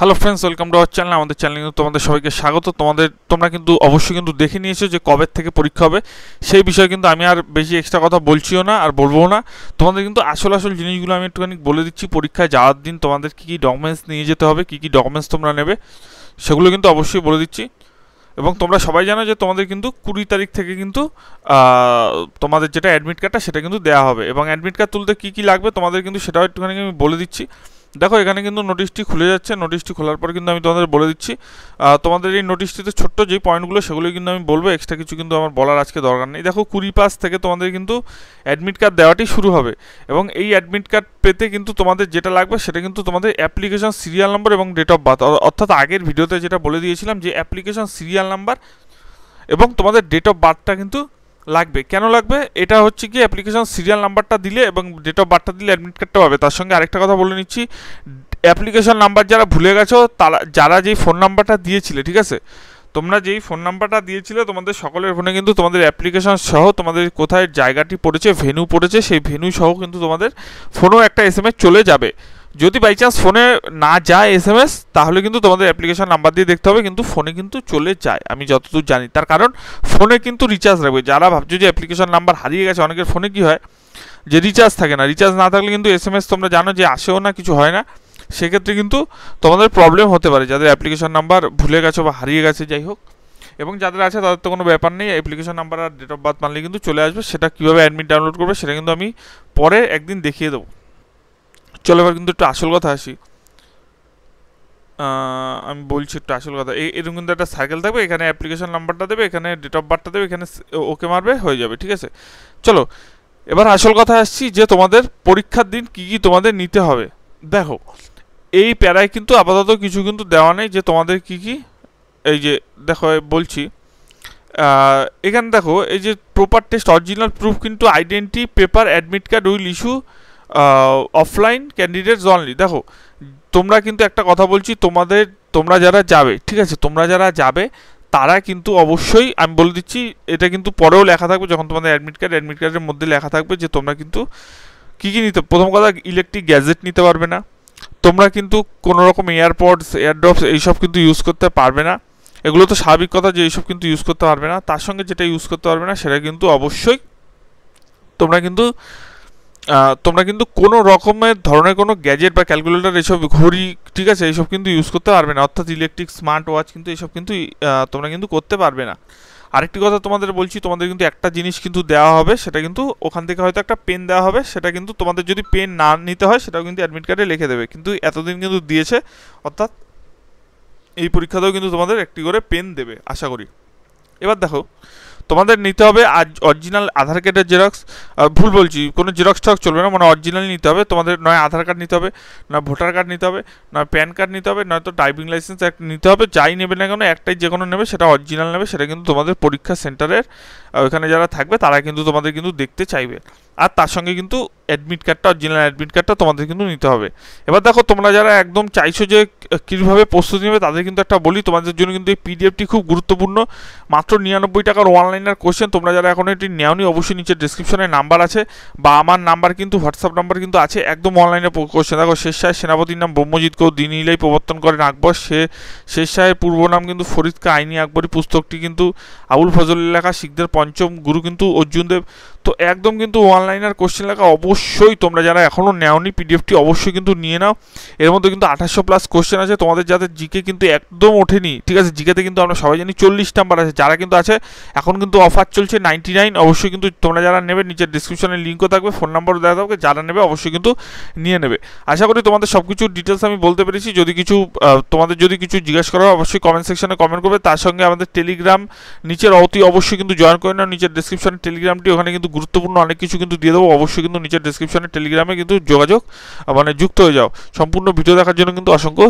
hello friends welcome to our channel আমাদের channel কিন্তু তোমাদের সবাইকে স্বাগত তোমাদের তোমরা কিন্তু অবশ্যই কিন্তু দেখে নিয়েছো যে কবে থেকে পরীক্ষা হবে সেই বিষয়ে কিন্তু আমি আর বেশি এক্সট্রা কথা বলছিও না আর বলবো না তোমাদের কিন্তু আসল আসল জিনিসগুলো আমি একটুখানি বলে দিচ্ছি পরীক্ষায় যাওয়ার দিন তোমাদের কী কী ডকুমেন্টস নিয়ে যেতে হবে কী কী ডকুমেন্টস তোমরা নেবে সেগুলো কিন্তু অবশ্যই বলে দিচ্ছি এবং তোমরা সবাই জানো যে তোমাদের কিন্তু কুড়ি তারিখ থেকে কিন্তু তোমাদের যেটা অ্যাডমিট কার্ডটা সেটা কিন্তু দেওয়া হবে এবং অ্যাডমিট কার্ড তুলতে কী কী লাগবে তোমাদের কিন্তু সেটাও একটুখানি আমি বলে দিচ্ছি দেখো এখানে কিন্তু নোটিশটি খুলে যাচ্ছে নোটিশটি খোলার পর কিন্তু আমি তোমাদের বলে দিচ্ছি তোমাদের এই নোটিশটিতে ছোট্ট যে পয়েন্টগুলো সেগুলো কিন্তু আমি বলবো এক্সট্রা কিছু কিন্তু আমার বলার আজকে দরকার নেই দেখো কুড়ি পাস থেকে তোমাদের কিন্তু অ্যাডমিট কার্ড দেওয়াটি শুরু হবে এবং এই অ্যাডমিট কার্ড পেতে কিন্তু তোমাদের যেটা লাগবে সেটা কিন্তু তোমাদের অ্যাপ্লিকেশন সিরিয়াল নাম্বার এবং ডেট অফ বার্থ অর্থাৎ আগের ভিডিওতে যেটা বলে দিয়েছিলাম যে অ্যাপ্লিকেশন সিরিয়াল নাম্বার এবং তোমাদের ডেট অফ বার্থটা কিন্তু লাগবে কেন লাগবে এটা হচ্ছে কি অ্যাপ্লিকেশন সিরিয়াল নাম্বারটা দিলে এবং ডেট অফ বার্থটা দিলে অ্যাডমিট কার্ডটা পাবে তার সঙ্গে আরেকটা কথা বলে নিচ্ছি অ্যাপ্লিকেশন নাম্বার যারা ভুলে গেছো তারা যারা যেই ফোন নাম্বারটা দিয়েছিলে ঠিক আছে তোমরা যেই ফোন নাম্বারটা দিয়েছিলে তোমাদের সকলের ফোনে কিন্তু তোমাদের অ্যাপ্লিকেশন সহ তোমাদের কোথায় জায়গাটি পড়েছে ভেনু পড়েছে সেই ভেনু সহ কিন্তু তোমাদের ফোনেও একটা এস চলে যাবে যদি বাই চান্স ফোনে না যায় এস এম এস তাহলে কিন্তু তোমাদের অ্যাপ্লিকেশন নাম্বার দিয়ে দেখতে হবে কিন্তু ফোনে কিন্তু চলে যায় আমি যতদূর জানি তার কারণ ফোনে কিন্তু রিচার্জ রাখবে যারা ভাবছো যে অ্যাপ্লিকেশন নাম্বার হারিয়ে গেছে অনেকের ফোনে কি হয় যে রিচার্জ থাকে না রিচার্জ না থাকলে কিন্তু এস এম এস তোমরা জানো যে আসেও না কিছু হয় না সেক্ষেত্রে কিন্তু তোমাদের প্রবলেম হতে পারে যাদের অ্যাপ্লিকেশন নাম্বার ভুলে গেছো বা হারিয়ে গেছে যাই হোক এবং যাদের আছে তাদের তো কোনো ব্যাপার নেই অ্যাপ্লিকেশন নাম্বার আর ডেট অফ বার্থ মানলে কিন্তু চলে আসবে সেটা কীভাবে অ্যাডমিট ডাউনলোড করবে সেটা কিন্তু আমি পরে একদিন দেখিয়ে দেবো চলো এবার কিন্তু একটু আসল কথা আসি আমি বলছি একটু আসল কথা এরকম কিন্তু একটা সাইকেল থাকবে এখানে অ্যাপ্লিকেশন নাম্বারটা দেবে এখানে ডেট অফ বার্থটা দেবে এখানে ওকে মারবে হয়ে যাবে ঠিক আছে চলো এবার আসল কথা আসছি যে তোমাদের পরীক্ষার দিন কি কি তোমাদের নিতে হবে দেখো এই প্যারায় কিন্তু আপাতত কিছু কিন্তু দেওয়া নেই যে তোমাদের কি কি এই যে দেখো বলছি এখানে দেখো এই যে প্রপার টেস্ট অরিজিনাল প্রুফ কিন্তু identity paper admit card will issue offline candidates only দেখো তোমরা কিন্তু একটা কথা বলছি তোমাদের তোমরা যারা যাবে ঠিক আছে তোমরা যারা যাবে তারা কিন্তু অবশ্যই আমি বলে দিচ্ছি এটা কিন্তু পরেও লেখা থাকবে যখন তোমাদের অ্যাডমিট কার্ড অ্যাডমিট কার্ডের মধ্যে লেখা থাকবে যে তোমরা কিন্তু কী কী নিতে প্রথম কথা ইলেকট্রিক গ্যাজেট নিতে পারবে না তোমরা কিন্তু কোনো রকম এয়ারপডস এয়ারড্রপস এইসব কিন্তু ইউজ করতে পারবে না এগুলো তো স্বাভাবিক কথা যে এইসব কিন্তু ইউজ করতে পারবে না তার সঙ্গে যেটা ইউজ করতে পারবে না সেটা কিন্তু অবশ্যই তোমরা কিন্তু তোমরা কিন্তু কোনো রকমের ধরনের কোনো গ্যাজেট বা ক্যালকুলেটর এইসব ঘড়ি ঠিক আছে এইসব কিন্তু ইউজ করতে পারবে না অর্থাৎ ইলেকট্রিক স্মার্ট ওয়াচ কিন্তু এইসব কিন্তু তোমরা কিন্তু করতে পারবে না আরেকটি কথা তোমাদের বলছি তোমাদের কিন্তু একটা জিনিস কিন্তু দেওয়া হবে সেটা কিন্তু ওখান থেকে হয়তো একটা পেন দেওয়া হবে সেটা কিন্তু তোমাদের যদি পেন না নিতে হয় সেটাও কিন্তু অ্যাডমিট কার্ডে লিখে দেবে কিন্তু এতদিন কিন্তু দিয়েছে অর্থাৎ এই পরীক্ষাতেও কিন্তু তোমাদের একটি করে পেন দেবে আশা করি এবার দেখো তোমাদের নিতে হবে আজ অরিজিনাল আধার কার্ডের জেরক্স ভুল বলছি কোনো জেরক্স টক চলবে না মানে অরিজিনালই নিতে হবে তোমাদের নয় আধার কার্ড নিতে হবে না ভোটার কার্ড নিতে হবে না প্যান কার্ড নিতে হবে নয়তো ড্রাইভিং লাইসেন্স একটা নিতে হবে যাই নেবে না কেন একটাই যে কোনো নেবে সেটা অরিজিনাল নেবে সেটা কিন্তু তোমাদের পরীক্ষা সেন্টারের ওখানে যারা থাকবে তারা কিন্তু তোমাদের কিন্তু দেখতে চাইবে আর তার সঙ্গে কিন্তু অ্যাডমিট কার্ডটা অরিজিনাল অ্যাডমিট কার্ডটা তোমাদের কিন্তু নিতে হবে এবার দেখো তোমরা যারা একদম চাইছো যে কীভাবে প্রস্তুতি নেবে তাদের কিন্তু একটা বলি তোমাদের জন্য কিন্তু এই পিডিএফটি খুব গুরুত্বপূর্ণ মাত্র নিরানব্বই টাকার অনলাইনের কোশ্চেন তোমরা যারা এখন এটি নেওনি অবশ্যই নিচে ডিসক্রিপশনে নাম্বার আছে বা আমার নাম্বার কিন্তু হোয়াটসঅ্যাপ নাম্বার কিন্তু আছে একদম অনলাইনে কোশ্চেন দেখো শেষ সাহেব সেনাপতির নাম ব্রহ্মজিৎ কেউ দিন ইলাই প্রবর্তন করেন আকবর সে শেষ শেরশাহের পূর্ব নাম কিন্তু ফরিদকা আইনি আকবরী পুস্তকটি কিন্তু আবুল ফজল এলাকা শিখদের পঞ্চম গুরু কিন্তু অর্জুনদেব তো একদম কিন্তু অনলাইন লাইনার কোশ্চেন লেখা অবশ্যই তোমরা যারা এখনও নেওনি পিডিএফটি অবশ্যই কিন্তু নিয়ে নাও এর মধ্যে কিন্তু আঠাশশো প্লাস কোশ্চেন আছে তোমাদের যাদের জিকে কিন্তু একদম ওঠেনি ঠিক আছে জিকেতে কিন্তু আমরা সবাই জানি চল্লিশ নাম্বার আছে যারা কিন্তু আছে এখন কিন্তু অফার চলছে নাইনটি নাইন অবশ্যই কিন্তু তোমরা যারা নেবে নিচের ডিসক্রিপশনে লিঙ্কও থাকবে ফোন নাম্বারও দেওয়া থাকবে যারা নেবে অবশ্যই কিন্তু নিয়ে নেবে আশা করি তোমাদের সব কিছু ডিটেলস আমি বলতে পেরেছি যদি কিছু তোমাদের যদি কিছু জিজ্ঞাসা করা অবশ্যই কমেন্ট সেকশনে কমেন্ট করবে তার সঙ্গে আমাদের টেলিগ্রাম নিচের অতি অবশ্যই কিন্তু জয়েন করে নাও নিচের ডিসক্রিপশনে টেলিগ্রামটি ওখানে কিন্তু গুরুত্বপূর্ণ অনেক কিছু কিন্তু কিন্তু দিয়ে দেবো অবশ্যই কিন্তু নিচের ডিসক্রিপশানে টেলিগ্রামে কিন্তু যোগাযোগ মানে যুক্ত হয়ে যাও সম্পূর্ণ ভিডিও দেখার জন্য কিন্তু অসংখ্য